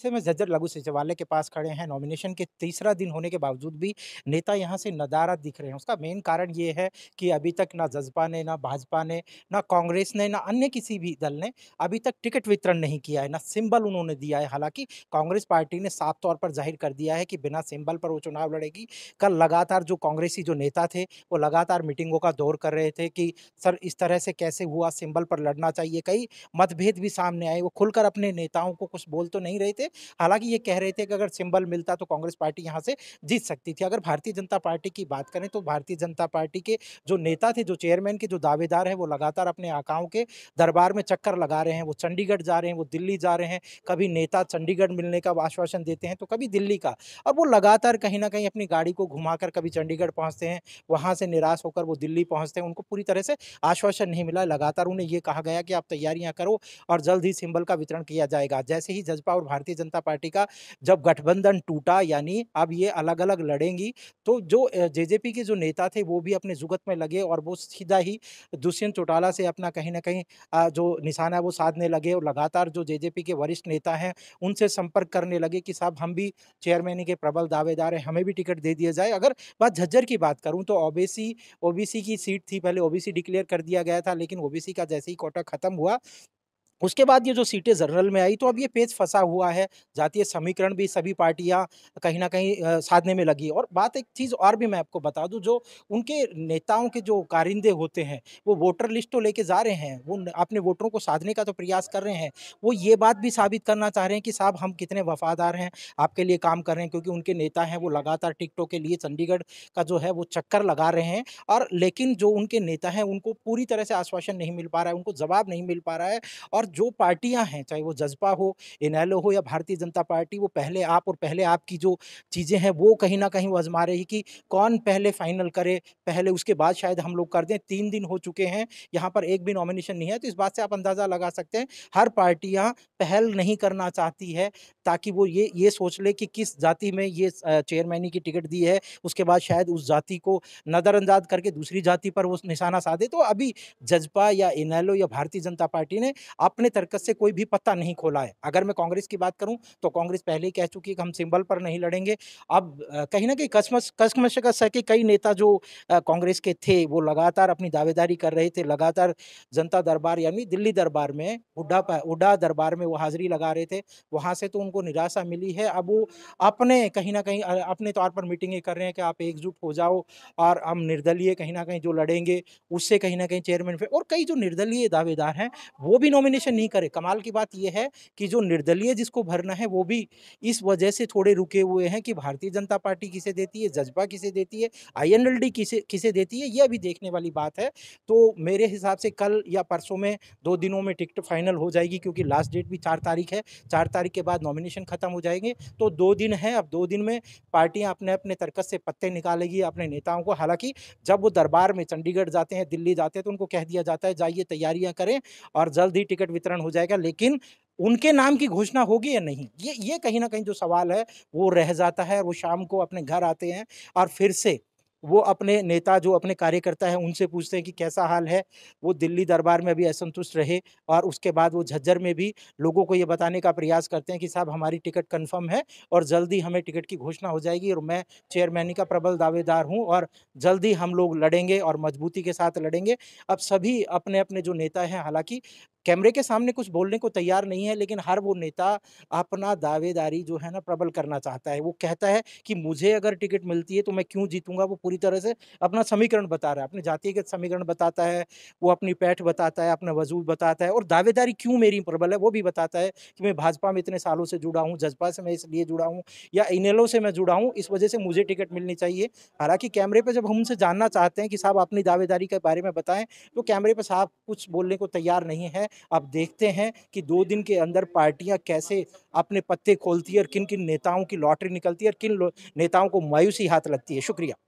ऐसे में जज्जर लघु सचिवालय के पास खड़े हैं नॉमिनेशन के तीसरा दिन होने के बावजूद भी नेता यहाँ से नदारा दिख रहे हैं उसका मेन कारण ये है कि अभी तक ना जजपा ने ना भाजपा ने ना कांग्रेस ने ना अन्य किसी भी दल ने अभी तक टिकट वितरण नहीं किया है ना सिंबल उन्होंने दिया है हालांकि कांग्रेस पार्टी ने साफ तौर पर जाहिर कर दिया है कि बिना सिंबल पर वो चुनाव लड़ेगी कल लगातार जो कांग्रेसी जो नेता थे वो लगातार मीटिंगों का दौर कर रहे थे कि सर इस तरह से कैसे हुआ सिंबल पर लड़ना चाहिए कई मतभेद भी सामने आए वो खुलकर अपने नेताओं को कुछ बोल तो नहीं रहे थे हालांकि ये कह रहे थे कि अगर सिंबल मिलता तो कांग्रेस पार्टी यहाँ से जीत सकती थी अगर भारतीय जनता पार्टी की बात करें तो भारतीय जनता पार्टी के जो नेता थे जो चेयरमैन के जो दावेदार हैं वो लगातार अपने आकाओं के दरबार में चक्कर लगा रहे हैं वो चंडीगढ़ जा रहे हैं वो दिल्ली जा रहे हैं कभी नेता चंडीगढ़ मिलने का आश्वासन देते हैं तो कभी दिल्ली का और वो लगातार कहीं ना कहीं अपनी गाड़ी को घुमाकर कभी चंडीगढ़ पहुँचते हैं वहाँ से निराश होकर वो दिल्ली पहुँचते हैं उनको पूरी तरह से आश्वासन नहीं मिला लगातार उन्हें ये कहा गया कि आप तैयारियाँ करो और जल्द ही सिंबल का वितरण किया जाएगा जैसे ही जजपा और भारतीय जनता पार्टी का जब गठबंधन टूटा यानी अब ये अलग अलग लड़ेंगी तो जो जेजेपी के जो नेता थे वो भी अपने जुगत में लगे और वो सीधा ही दुष्यंत चौटाला से अपना कहीं ना कहीं जो निशाना है वो साधने लगे और लगातार जो जेजेपी के वरिष्ठ नेता हैं उनसे संपर्क करने लगे कि साहब हम भी चेयरमैन के प्रबल दावेदार हैं हमें भी टिकट दे दिया जाए अगर बात झज्जर की बात करूँ तो ओबीसी ओबीसी की सीट थी पहले ओबीसी डिक्लेयर कर दिया गया था लेकिन ओबीसी का जैसे ही कोटा खत्म हुआ उसके बाद ये जो सीटें जनरल में आई तो अब ये पेज फंसा हुआ है जातीय समीकरण भी सभी पार्टियां कहीं ना कहीं साधने में लगी और बात एक चीज़ और भी मैं आपको बता दूं जो उनके नेताओं के जो कारिंदे होते हैं वो वोटर लिस्ट तो लेके जा रहे हैं वो अपने वोटरों को साधने का तो प्रयास कर रहे हैं वो ये बात भी साबित करना चाह रहे हैं कि साहब हम कितने वफादार हैं आपके लिए काम कर रहे हैं क्योंकि उनके नेता हैं वो लगातार टिकटों के लिए चंडीगढ़ का जो है वो चक्कर लगा रहे हैं और लेकिन जो उनके नेता हैं उनको पूरी तरह से आश्वासन नहीं मिल पा रहा है उनको जवाब नहीं मिल पा रहा है और जो पार्टियां हैं चाहे वो जजपा हो इनैलो हो या भारतीय जनता पार्टी वो पहले आप और पहले आप की जो चीज़ें हैं वो कहीं ना कहीं वो आजमा रही कि कौन पहले फाइनल करे पहले उसके बाद शायद हम लोग कर दें तीन दिन हो चुके हैं यहाँ पर एक भी नॉमिनेशन नहीं है तो इस बात से आप अंदाज़ा लगा सकते हैं हर पार्टियाँ पहल नहीं करना चाहती है ताकि वो ये ये सोच ले कि किस जाति में ये चेयरमैनी की टिकट दी है उसके बाद शायद उस जाति को नज़रअंदाज करके दूसरी जाति पर वो निशाना साधे तो अभी जजपा या इनैलो या भारतीय जनता पार्टी ने अपने अपने तर्कस से कोई भी पत्ता नहीं खोला है अगर मैं कांग्रेस की बात करूं तो कांग्रेस पहले ही कह चुकी है कि हम सिंबल पर नहीं लड़ेंगे अब कहीं ना कहीं कसमस कसमशकस है कि कई नेता जो कांग्रेस के थे वो लगातार अपनी दावेदारी कर रहे थे लगातार जनता दरबार यानी दिल्ली दरबार में हुड्डा हुडा दरबार में वो हाजिरी लगा रहे थे वहाँ से तो उनको निराशा मिली है अब वो अपने कहीं ना कहीं अपने तौर पर मीटिंगें कर रहे हैं कि आप एकजुट हो जाओ और हम निर्दलीय कहीं ना कहीं जो लड़ेंगे उससे कहीं ना कहीं चेयरमैन और कई जो निर्दलीय दावेदार हैं वो भी नॉमिनेशन रिएक्शन नहीं करे कमाल की बात यह है कि जो निर्दलीय जिसको भरना है वो भी इस वजह से थोड़े रुके हुए हैं कि भारतीय जनता पार्टी किसे देती है जज्बा किसे देती है आई किसे किसे देती है यह भी देखने वाली बात है तो मेरे हिसाब से कल या परसों में दो दिनों में टिकट फाइनल हो जाएगी क्योंकि लास्ट डेट भी चार तारीख है चार तारीख के बाद नॉमिनेशन खत्म हो जाएंगे तो दो दिन है अब दो दिन में पार्टियां अपने अपने तर्कस से पत्ते निकालेगी अपने नेताओं को हालांकि जब वो दरबार में चंडीगढ़ जाते हैं दिल्ली जाते हैं तो उनको कह दिया जाता है जाइए तैयारियां करें और जल्द ही टिकट टिकट वितरण हो जाएगा लेकिन उनके नाम की घोषणा होगी या नहीं ये ये कहीं ना कहीं जो सवाल है वो रह जाता है वो शाम को अपने घर आते हैं और फिर से वो अपने नेता जो अपने कार्यकर्ता है उनसे पूछते हैं कि कैसा हाल है वो दिल्ली दरबार में अभी असंतुष्ट रहे और उसके बाद वो झज्जर में भी लोगों को ये बताने का प्रयास करते हैं कि साहब हमारी टिकट कंफर्म है और जल्दी हमें टिकट की घोषणा हो जाएगी और मैं चेयरमैनी का प्रबल दावेदार हूँ और जल्दी हम लोग लड़ेंगे और मजबूती के साथ लड़ेंगे अब सभी अपने अपने जो नेता हैं हालांकि कैमरे के सामने कुछ बोलने को तैयार नहीं है लेकिन हर वो नेता अपना दावेदारी जो है ना प्रबल करना चाहता है वो कहता है कि मुझे अगर टिकट मिलती है तो मैं क्यों जीतूंगा वो पूरी तरह से अपना समीकरण बता रहा है अपने जातिगत समीकरण बताता है वो अपनी पैठ बताता है अपना वजूद बताता है और दावेदारी क्यों मेरी प्रबल है वो भी बताता है कि मैं भाजपा में इतने सालों से जुड़ा हूँ जजपा से मैं इसलिए जुड़ा हूँ या इन से मैं जुड़ा हूँ इस वजह से मुझे टिकट मिलनी चाहिए हालाँकि कैमरे पर जब हम उनसे जानना चाहते हैं कि साहब अपनी दावेदारी के बारे में बताएं तो कैमरे पर साहब कुछ बोलने को तैयार नहीं है आप देखते हैं कि दो दिन के अंदर पार्टियां कैसे अपने पत्ते खोलती है और किन किन नेताओं की लॉटरी निकलती है और किन नेताओं को मायूसी हाथ लगती है शुक्रिया